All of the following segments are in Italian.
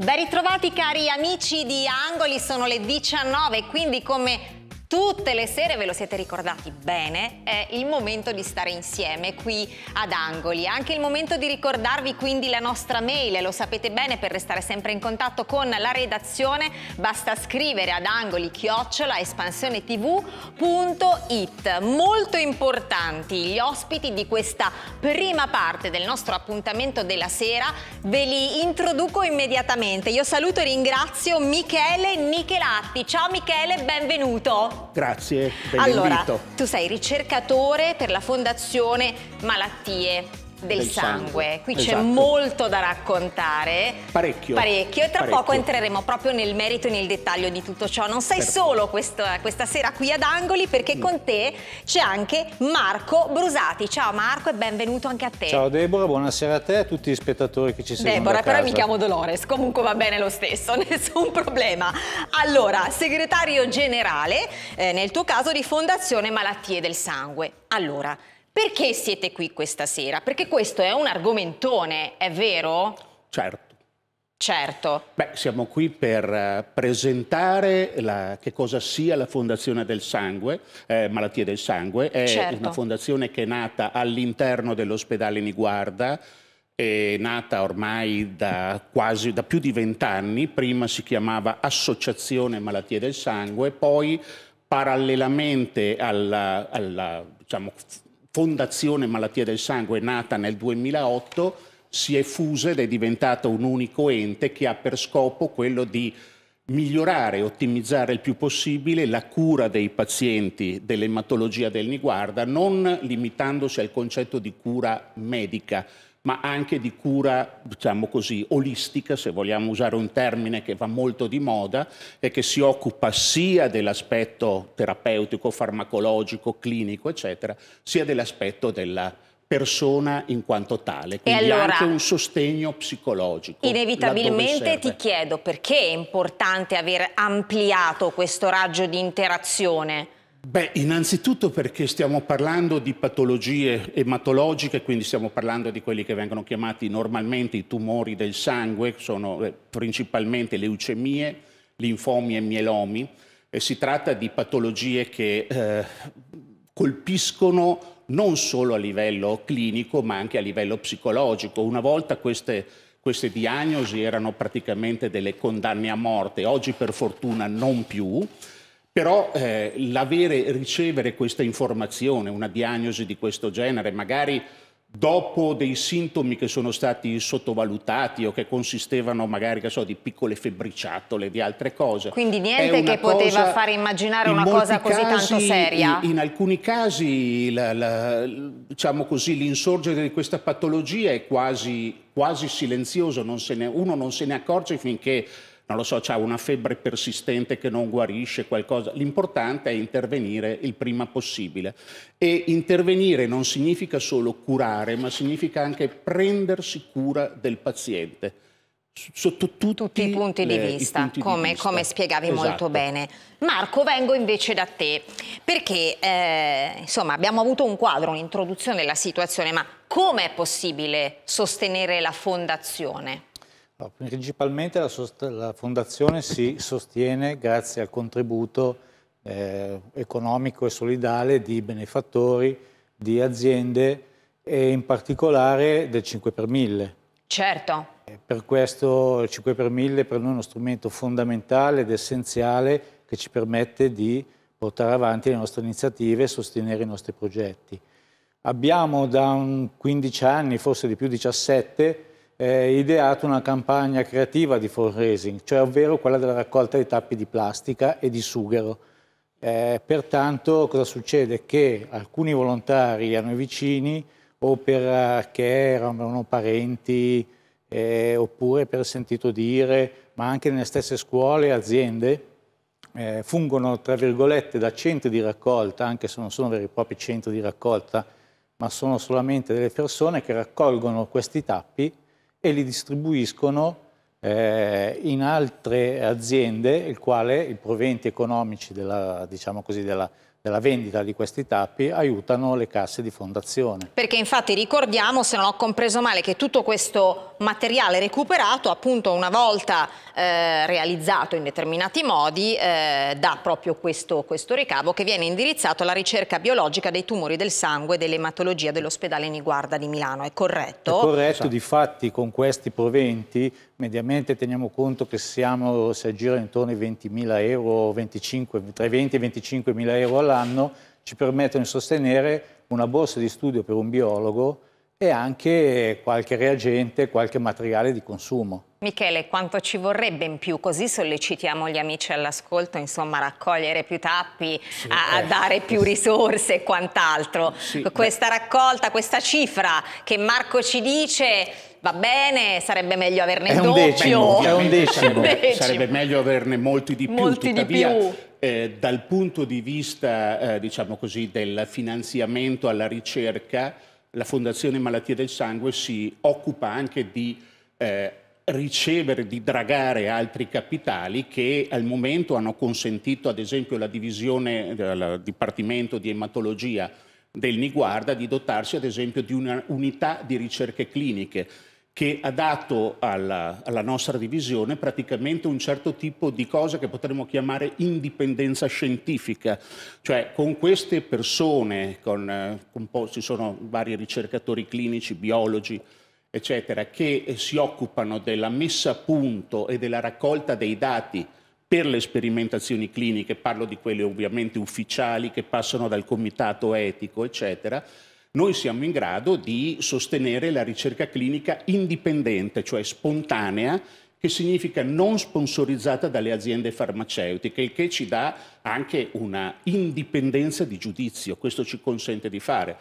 Ben ritrovati cari amici di Angoli, sono le 19, quindi come Tutte le sere, ve lo siete ricordati bene, è il momento di stare insieme qui ad Angoli. Anche il momento di ricordarvi quindi la nostra mail, lo sapete bene, per restare sempre in contatto con la redazione basta scrivere ad angoli chiocciola espansionetv.it. Molto importanti gli ospiti di questa prima parte del nostro appuntamento della sera, ve li introduco immediatamente. Io saluto e ringrazio Michele Nichelatti. Ciao Michele, benvenuto no? Grazie dell'invito. Allora, tu sei ricercatore per la Fondazione Malattie del, sangue. sangue. Qui esatto. c'è molto da raccontare. Parecchio. Parecchio. E tra Parecchio. poco entreremo proprio nel merito e nel dettaglio di tutto ciò. Non sei Perfetto. solo questa, questa, sera qui ad Angoli perché mm. con te c'è anche Marco Brusati. Ciao Marco e benvenuto anche a te. Ciao Deborah, buonasera a te e a tutti gli spettatori che ci seguono Deborah, però mi chiamo Dolores. Comunque va bene lo stesso, nessun problema. Allora, segretario generale, eh, nel tuo caso, di Fondazione Malattie del Sangue. Allora, perché siete qui questa sera? Perché questo è un argomentone, è vero? Certo. Certo. Beh, siamo qui per eh, presentare la, che cosa sia la Fondazione del Sangue, eh, Malattie del Sangue. È certo. una fondazione che è nata all'interno dell'ospedale Niguarda, è nata ormai da, quasi, da più di vent'anni, prima si chiamava Associazione Malattie del Sangue, poi parallelamente alla, alla diciamo, Fondazione Malattia del Sangue, nata nel 2008, si è fusa ed è diventata un unico ente che ha per scopo quello di migliorare e ottimizzare il più possibile la cura dei pazienti dell'ematologia del Niguarda, non limitandosi al concetto di cura medica, ma anche di cura, diciamo così, olistica, se vogliamo usare un termine che va molto di moda e che si occupa sia dell'aspetto terapeutico, farmacologico, clinico, eccetera, sia dell'aspetto della persona in quanto tale, quindi allora, anche un sostegno psicologico. Inevitabilmente ti chiedo perché è importante aver ampliato questo raggio di interazione? Beh, innanzitutto perché stiamo parlando di patologie ematologiche, quindi stiamo parlando di quelli che vengono chiamati normalmente i tumori del sangue, sono eh, principalmente leucemie, linfomi e mielomi. E si tratta di patologie che eh, colpiscono non solo a livello clinico, ma anche a livello psicologico. Una volta queste queste diagnosi erano praticamente delle condanne a morte, oggi per fortuna non più. Però eh, l'avere, ricevere questa informazione, una diagnosi di questo genere, magari dopo dei sintomi che sono stati sottovalutati o che consistevano magari che so, di piccole febbriciatole, di altre cose. Quindi niente che poteva fare immaginare una cosa così casi, tanto seria? In, in alcuni casi diciamo l'insorgere diciamo di questa patologia è quasi, quasi silenzioso, non ne, uno non se ne accorge finché non lo so, ha una febbre persistente che non guarisce, qualcosa. L'importante è intervenire il prima possibile. E intervenire non significa solo curare, ma significa anche prendersi cura del paziente. Sotto tutti i punti le, di vista, punti come, di vista. come spiegavi esatto. molto bene. Marco, vengo invece da te, perché eh, insomma abbiamo avuto un quadro, un'introduzione della situazione, ma come è possibile sostenere la fondazione? Principalmente la, la, Fondazione si sostiene grazie al contributo eh, economico e solidale di benefattori, di aziende e in particolare del 5 per 1000. Certo. Eh, per questo il 5 per 1000 per noi è uno strumento fondamentale ed essenziale che ci permette di portare avanti le nostre iniziative e sostenere i nostri progetti. Abbiamo da 15 anni, forse di più 17, eh, ideato una campagna creativa di fundraising, cioè ovvero quella della raccolta di tappi di plastica e di sughero. Eh, pertanto cosa succede? Che alcuni volontari a noi vicini o perché erano parenti eh, oppure per sentito dire, ma anche nelle stesse scuole e aziende, eh, fungono tra virgolette da centri di raccolta, anche se non sono veri e propri centri di raccolta, ma sono solamente delle persone che raccolgono questi tappi e li distribuiscono eh, in altre aziende, il quale i proventi economici della, diciamo così, della, della vendita di questi tappi aiutano le casse di fondazione. Perché infatti ricordiamo, se non ho compreso male, che tutto questo materiale recuperato appunto una volta eh, realizzato in determinati modi eh, dà proprio questo, questo, ricavo che viene indirizzato alla ricerca biologica dei tumori del sangue e dell'ematologia dell'ospedale Niguarda di Milano, è corretto? È corretto, sì. Esatto. di con questi proventi mediamente ovviamente teniamo conto che siamo, si aggira intorno ai 20.000 euro, 25, tra i 20 e i 25.000 euro all'anno, ci permettono di sostenere una borsa di studio per un biologo e anche qualche reagente, qualche materiale di consumo. Michele, quanto ci vorrebbe in più? Così sollecitiamo gli amici all'ascolto, insomma, a raccogliere più tappi, sì, a, a, eh. dare più risorse e quant'altro. Sì, questa beh. raccolta, questa cifra che Marco ci dice va bene, sarebbe meglio averne il doppio. Decimo, è un decimo, sarebbe meglio averne molti di più, molti tuttavia di più. Eh, dal punto di vista eh, diciamo così, del finanziamento alla ricerca, la Fondazione Malattie del Sangue si occupa anche di eh, ricevere, di dragare altri capitali che al momento hanno consentito ad esempio la divisione del eh, Dipartimento di Ematologia del Niguarda di dotarsi ad esempio di un'unità di ricerche cliniche che ha dato alla, alla, nostra divisione praticamente un certo tipo di cosa che potremmo chiamare indipendenza scientifica, cioè con queste persone, con, con, eh, ci sono vari ricercatori clinici, biologi, eccetera, che eh, si occupano della messa a punto e della raccolta dei dati per le sperimentazioni cliniche, parlo di quelle ovviamente ufficiali che passano dal comitato etico, eccetera, noi siamo in grado di sostenere la ricerca clinica indipendente, cioè spontanea, che significa non sponsorizzata dalle aziende farmaceutiche, il che ci dà anche una indipendenza di giudizio, questo ci consente di fare.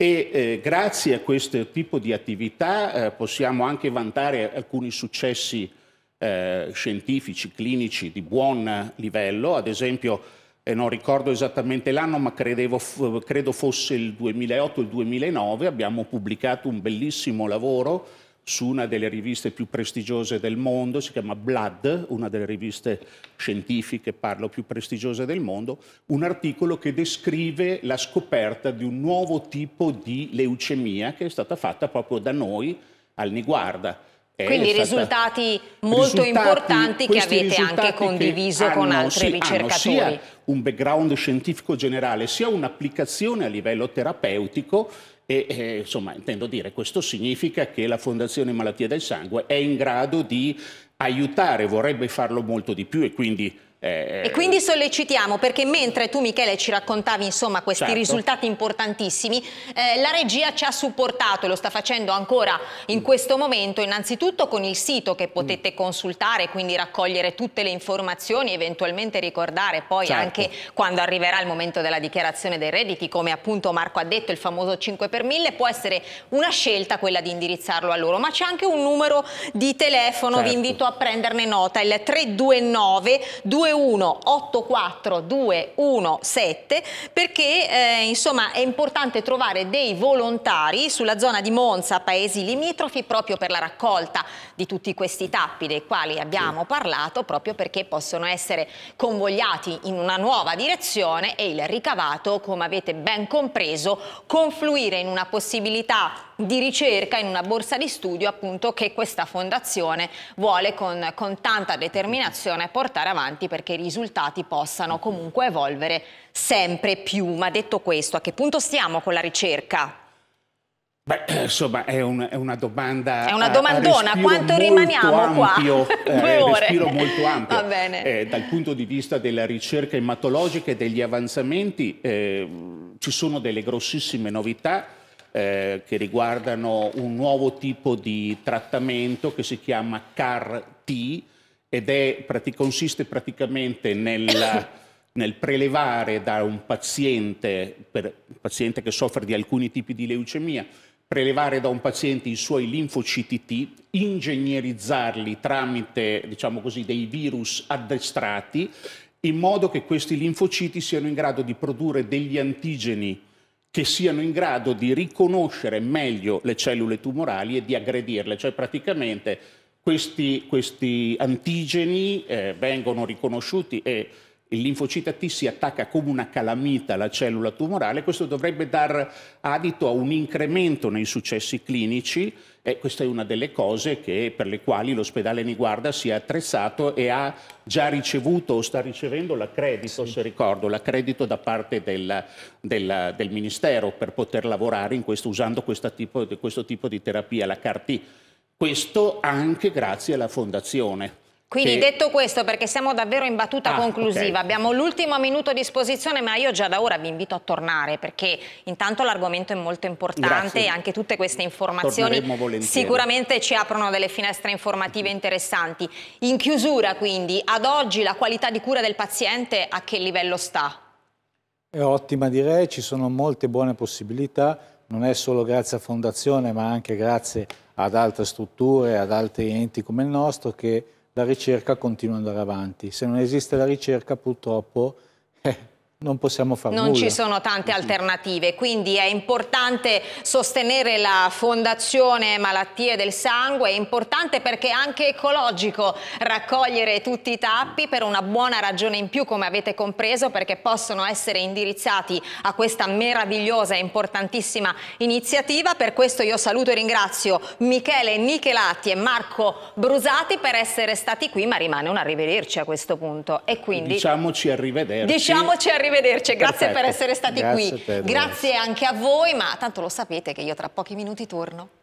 E eh, grazie a questo tipo di attività eh, possiamo anche vantare alcuni successi eh, scientifici, clinici di buon livello, ad esempio eh, non ricordo esattamente l'anno, ma credevo, credo fosse il 2008 o 2009, abbiamo pubblicato un bellissimo lavoro su una delle riviste più prestigiose del mondo, si chiama Blood, una delle riviste scientifiche, parlo, più prestigiose del mondo, un articolo che descrive la scoperta di un nuovo tipo di leucemia che è stata fatta proprio da noi al Niguarda. È Quindi risultati molto risultati, importanti che avete anche condiviso hanno, con altri sì, ricercatori. Hanno sia un background scientifico generale, sia un'applicazione a livello terapeutico e, eh, insomma, intendo dire, questo significa che la Fondazione Malattia del Sangue è in grado di aiutare, vorrebbe farlo molto di più e quindi eh, e eh, quindi sollecitiamo perché mentre tu Michele ci raccontavi insomma, questi certo. risultati importantissimi eh, la regia ci ha supportato e lo sta facendo ancora in mm. questo momento innanzitutto con il sito che potete mm. consultare quindi raccogliere tutte le informazioni eventualmente ricordare poi certo. anche quando arriverà il momento della dichiarazione dei redditi come appunto Marco ha detto il famoso 5 per 1000 può essere una scelta quella di indirizzarlo a loro ma c'è anche un numero di telefono certo. vi invito a prenderne nota il 329 2 2184217 perché eh, insomma è importante trovare dei volontari sulla zona di Monza, paesi limitrofi, proprio per la raccolta di tutti questi tappi dei quali abbiamo sì. parlato, proprio perché possono essere convogliati in una nuova direzione e il ricavato, come avete ben compreso, confluire in una possibilità di ricerca in una borsa di studio appunto che questa fondazione vuole con, con tanta determinazione portare avanti per perché i risultati possano comunque evolvere sempre più. Ma detto questo, a che punto stiamo con la ricerca? Beh, insomma, è, un, è, una domanda. È una eh, domandona. Quanto rimaniamo ampio, qua? Eh, Due eh, ore. Respiro molto ampio. Va bene. Eh, dal punto di vista della ricerca ematologica e degli avanzamenti, eh, ci sono delle grossissime novità. Eh, che riguardano un nuovo tipo di trattamento che si chiama CAR-T, ed è, consiste praticamente nella, nel prelevare da un paziente, per, un paziente che soffre di alcuni tipi di leucemia, prelevare da un paziente i suoi linfociti T, ingegnerizzarli tramite, diciamo così, dei virus addestrati, in modo che questi linfociti siano in grado di produrre degli antigeni che siano in grado di riconoscere meglio le cellule tumorali e di aggredirle, cioè praticamente questi, questi antigeni eh, vengono riconosciuti e il linfocita T si attacca come una calamita alla cellula tumorale, questo dovrebbe dar adito a un incremento nei successi clinici e questa è una delle cose che, per le quali l'ospedale Niguarda si è attrezzato e ha già ricevuto o sta ricevendo l'accredito, sì. se ricordo, l'accredito da parte del, del, del, Ministero per poter lavorare quest, usando tipo, questo tipo di terapia, la CAR-T. Questo anche grazie alla Fondazione. Quindi che... detto questo, perché siamo davvero in battuta ah, conclusiva, okay. abbiamo l'ultimo minuto a disposizione, ma io già da ora vi invito a tornare perché intanto l'argomento è molto importante Grazie. e anche tutte queste informazioni sicuramente ci aprono delle finestre informative interessanti. In chiusura quindi, ad oggi la qualità di cura del paziente a che livello sta? È ottima direi, ci sono molte buone possibilità, non è solo grazie a Fondazione ma anche grazie a ad altre strutture, ad altri enti come il nostro, che la ricerca continua ad andare avanti. Se non esiste la ricerca purtroppo non possiamo fare non nulla. Non ci sono tante alternative, quindi è importante sostenere la Fondazione Malattie del Sangue, è importante perché è anche ecologico raccogliere tutti i tappi per una buona ragione in più, come avete compreso, perché possono essere indirizzati a questa meravigliosa e importantissima iniziativa. Per questo io saluto e ringrazio Michele Nichelatti e Marco Brusati per essere stati qui, ma rimane un arrivederci a questo punto. E quindi, diciamoci arrivederci. Diciamoci arrivederci arrivederci, grazie Perfetto. per essere stati grazie qui. Te, grazie anche a voi, ma tanto lo sapete che io tra pochi minuti torno.